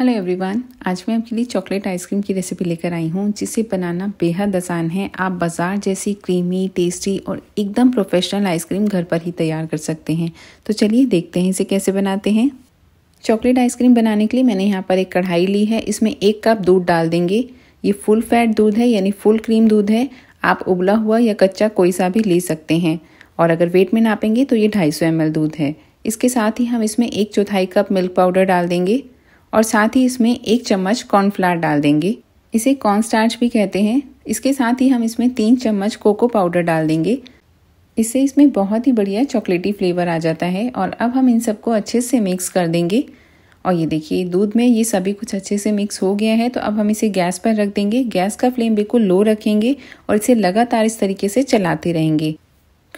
hello everyone आज मैं आपके लिए चॉकलेट आइसक्रीम की रेसिपी लेकर आई हूँ जिसे बनाना बेहद आसान है आप बाजार जैसी क्रीमी टेस्टी और एकदम प्रोफेशनल आइसक्रीम घर पर ही तैयार कर सकते हैं तो चलिए देखते हैं इसे कैसे बनाते हैं चॉकलेट आइसक्रीम बनाने के लिए मैंने यहाँ पर एक कढ़ाई ली है इसमें एक कप दूध डाल देंगे ये फुल फैट दूध है यानी फुल क्रीम दूध है आप उबला हुआ या कच्चा कोई सा भी ले सकते हैं और अगर वेट में नापेंगे तो ये ढाई सौ दूध है इसके साथ ही हम इसमें एक चौथाई कप मिल्क पाउडर डाल देंगे और साथ ही इसमें एक चम्मच कॉर्नफ्लावर डाल देंगे इसे कॉर्नस्टार्च भी कहते हैं इसके साथ ही हम इसमें तीन चम्मच कोको पाउडर डाल देंगे इससे इसमें बहुत ही बढ़िया चॉकलेटी फ्लेवर आ जाता है और अब हम इन सबको अच्छे से मिक्स कर देंगे और ये देखिए दूध में ये सभी कुछ अच्छे से मिक्स हो गया है तो अब हम इसे गैस पर रख देंगे गैस का फ्लेम बिल्कुल लो रखेंगे और इसे लगातार इस तरीके से चलाते रहेंगे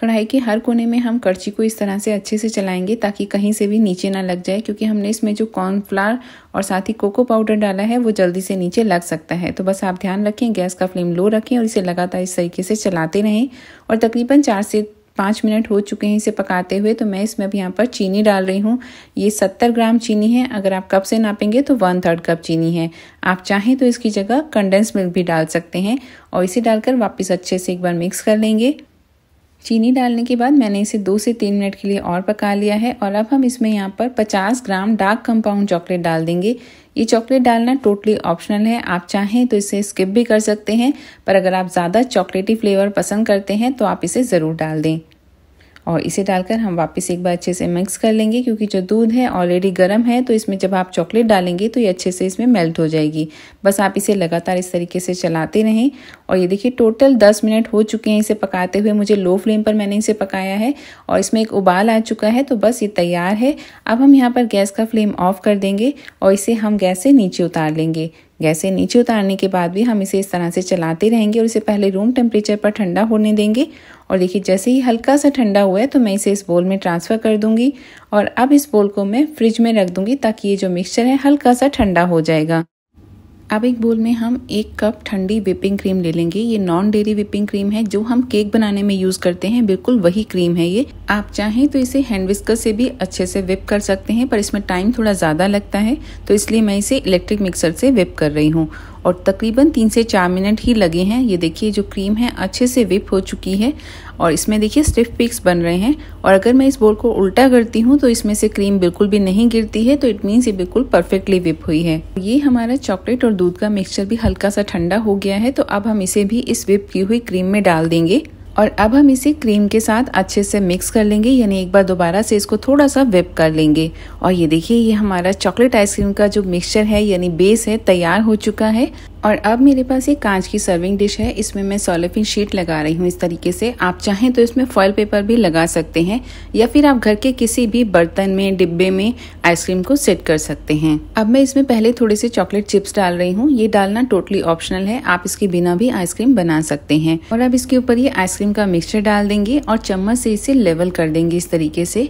कढ़ाई के हर कोने में हम करछी को इस तरह से अच्छे से चलाएंगे ताकि कहीं से भी नीचे ना लग जाए क्योंकि हमने इसमें जो कॉर्नफ्लावर और साथ ही कोको पाउडर डाला है वो जल्दी से नीचे लग सकता है तो बस आप ध्यान रखें गैस का फ्लेम लो रखें और इसे लगातार इस तरीके से चलाते रहें और तकरीबन चार से पाँच मिनट हो चुके हैं इसे पकाते हुए तो मैं इसमें अब यहाँ पर चीनी डाल रही हूँ ये सत्तर ग्राम चीनी है अगर आप कप से नापेंगे तो वन थर्ड कप चीनी है आप चाहें तो इसकी जगह कंडेंस मिल्क भी डाल सकते हैं और इसे डालकर वापस अच्छे से एक बार मिक्स कर लेंगे चीनी डालने के बाद मैंने इसे दो से तीन मिनट के लिए और पका लिया है और अब हम इसमें यहाँ पर 50 ग्राम डार्क कंपाउंड चॉकलेट डाल देंगे ये चॉकलेट डालना टोटली ऑप्शनल है आप चाहें तो इसे स्किप भी कर सकते हैं पर अगर आप ज़्यादा चॉकलेटी फ्लेवर पसंद करते हैं तो आप इसे ज़रूर डाल दें और इसे डालकर हम वापस एक बार अच्छे से मिक्स कर लेंगे क्योंकि जो दूध है ऑलरेडी गर्म है तो इसमें जब आप चॉकलेट डालेंगे तो ये अच्छे से इसमें मेल्ट हो जाएगी बस आप इसे लगातार इस तरीके से चलाते रहें और ये देखिए टोटल 10 मिनट हो चुके हैं इसे पकाते हुए मुझे लो फ्लेम पर मैंने इसे पकाया है और इसमें एक उबाल आ चुका है तो बस ये तैयार है अब हम यहाँ पर गैस का फ्लेम ऑफ कर देंगे और इसे हम गैस से नीचे उतार लेंगे गैस से नीचे उतारने के बाद भी हम इसे इस तरह से चलाते रहेंगे और इसे पहले रूम टेम्परेचर पर ठंडा होने देंगे और देखिए जैसे ही हल्का सा ठंडा हुआ है तो मैं इसे इस बोल में ट्रांसफ़र कर दूंगी और अब इस बोल को मैं फ्रिज में रख दूंगी ताकि ये जो मिक्सचर है हल्का सा ठंडा हो जाएगा अब एक बोल में हम एक कप ठंडी विपिंग क्रीम ले लेंगे ये नॉन डेरी विपिंग क्रीम है जो हम केक बनाने में यूज़ करते हैं बिल्कुल वही क्रीम है ये आप चाहें तो इसे हैंड विस्कर से भी अच्छे से विप कर सकते हैं पर इसमें टाइम थोड़ा ज़्यादा लगता है तो इसलिए मैं इसे इलेक्ट्रिक मिक्सर से विप कर रही हूँ और तकरीबन तीन से चार मिनट ही लगे हैं ये देखिए जो क्रीम है अच्छे से विप हो चुकी है और इसमें देखिए स्टिफ पिक्स बन रहे हैं और अगर मैं इस बोल को उल्टा करती हूँ तो इसमें से क्रीम बिल्कुल भी नहीं गिरती है तो इट मीन्स ये बिल्कुल परफेक्टली विप हुई है ये हमारा चॉकलेट और दूध का मिक्सचर भी हल्का सा ठंडा हो गया है तो अब हम इसे भी इस विप की हुई क्रीम में डाल देंगे और अब हम इसे क्रीम के साथ अच्छे से मिक्स कर लेंगे यानी एक बार दोबारा से इसको थोड़ा सा विप कर लेंगे और ये देखिए ये हमारा चॉकलेट आइसक्रीम का जो मिक्सचर है यानी बेस है तैयार हो चुका है और अब मेरे पास ये कांच की सर्विंग डिश है इसमें मैं सोलोफिन शीट लगा रही हूँ इस तरीके से आप चाहें तो इसमें फॉइल पेपर भी लगा सकते हैं या फिर आप घर के किसी भी बर्तन में डिब्बे में आइसक्रीम को सेट कर सकते हैं अब मैं इसमें पहले थोड़े से चॉकलेट चिप्स डाल रही हूँ ये डालना टोटली ऑप्शनल है आप इसके बिना भी आइसक्रीम बना सकते हैं और अब इसके ऊपर ये आइसक्रीम आइसक्रीम का मिक्सचर डाल देंगे और चम्मच से इसे लेवल कर देंगे इस तरीके से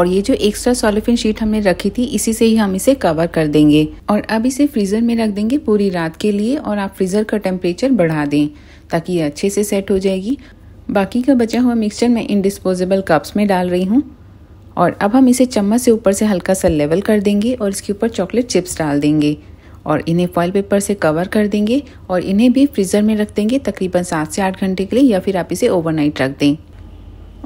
और ये जो एक्स्ट्रा सोलिफिन शीट हमने रखी थी इसी से ही हम इसे कवर कर देंगे और अब इसे फ्रीजर में रख देंगे पूरी रात के लिए और आप फ्रीजर का टेम्परेचर बढ़ा दें ताकि ये अच्छे से सेट हो जाएगी बाकी का बचा हुआ मिक्सचर मैं इन डिस्पोजेबल कप्स में डाल रही हूँ और अब हम इसे चम्मच से ऊपर से हल्का सा लेवल कर देंगे और इसके ऊपर चॉकलेट चिप्स डाल देंगे और इन्हें फॉइल पेपर से कवर कर देंगे और इन्हें भी फ्रीज़र में रख देंगे तकरीबन सात से आठ घंटे के लिए या फिर आप इसे ओवरनाइट रख दें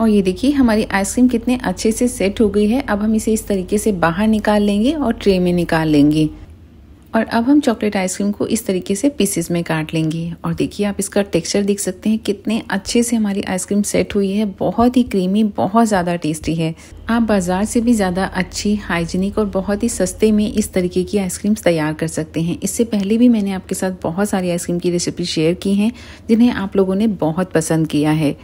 और ये देखिए हमारी आइसक्रीम कितने अच्छे से सेट हो गई है अब हम इसे इस तरीके से बाहर निकाल लेंगे और ट्रे में निकाल लेंगे और अब हम चॉकलेट आइसक्रीम को इस तरीके से पीसेस में काट लेंगे और देखिए आप इसका टेक्सचर देख सकते हैं कितने अच्छे से हमारी आइसक्रीम सेट हुई है बहुत ही क्रीमी बहुत ज़्यादा टेस्टी है आप बाज़ार से भी ज़्यादा अच्छी हाइजीनिक और बहुत ही सस्ते में इस तरीके की आइसक्रीम्स तैयार कर सकते हैं इससे पहले भी मैंने आपके साथ बहुत सारी आइसक्रीम की रेसिपी शेयर की हैं जिन्हें आप लोगों ने बहुत पसंद किया है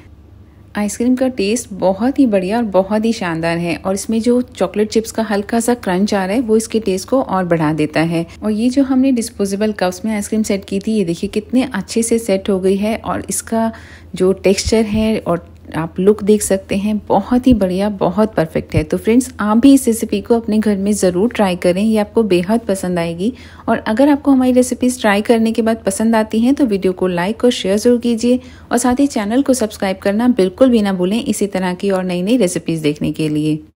आइसक्रीम का टेस्ट बहुत ही बढ़िया और बहुत ही शानदार है और इसमें जो चॉकलेट चिप्स का हल्का सा क्रंच आ रहा है वो इसके टेस्ट को और बढ़ा देता है और ये जो हमने डिस्पोजेबल कप्स में आइसक्रीम सेट की थी ये देखिए कितने अच्छे से सेट हो गई है और इसका जो टेक्स्चर है और आप लुक देख सकते हैं बहुत ही बढ़िया बहुत परफेक्ट है तो फ्रेंड्स आप भी इस रेसिपी को अपने घर में ज़रूर ट्राई करें ये आपको बेहद पसंद आएगी और अगर आपको हमारी रेसिपीज़ ट्राई करने के बाद पसंद आती हैं तो वीडियो को लाइक और शेयर ज़रूर कीजिए और साथ ही चैनल को सब्सक्राइब करना बिल्कुल भी ना भूलें इसी तरह की और नई नई रेसिपीज़ देखने के लिए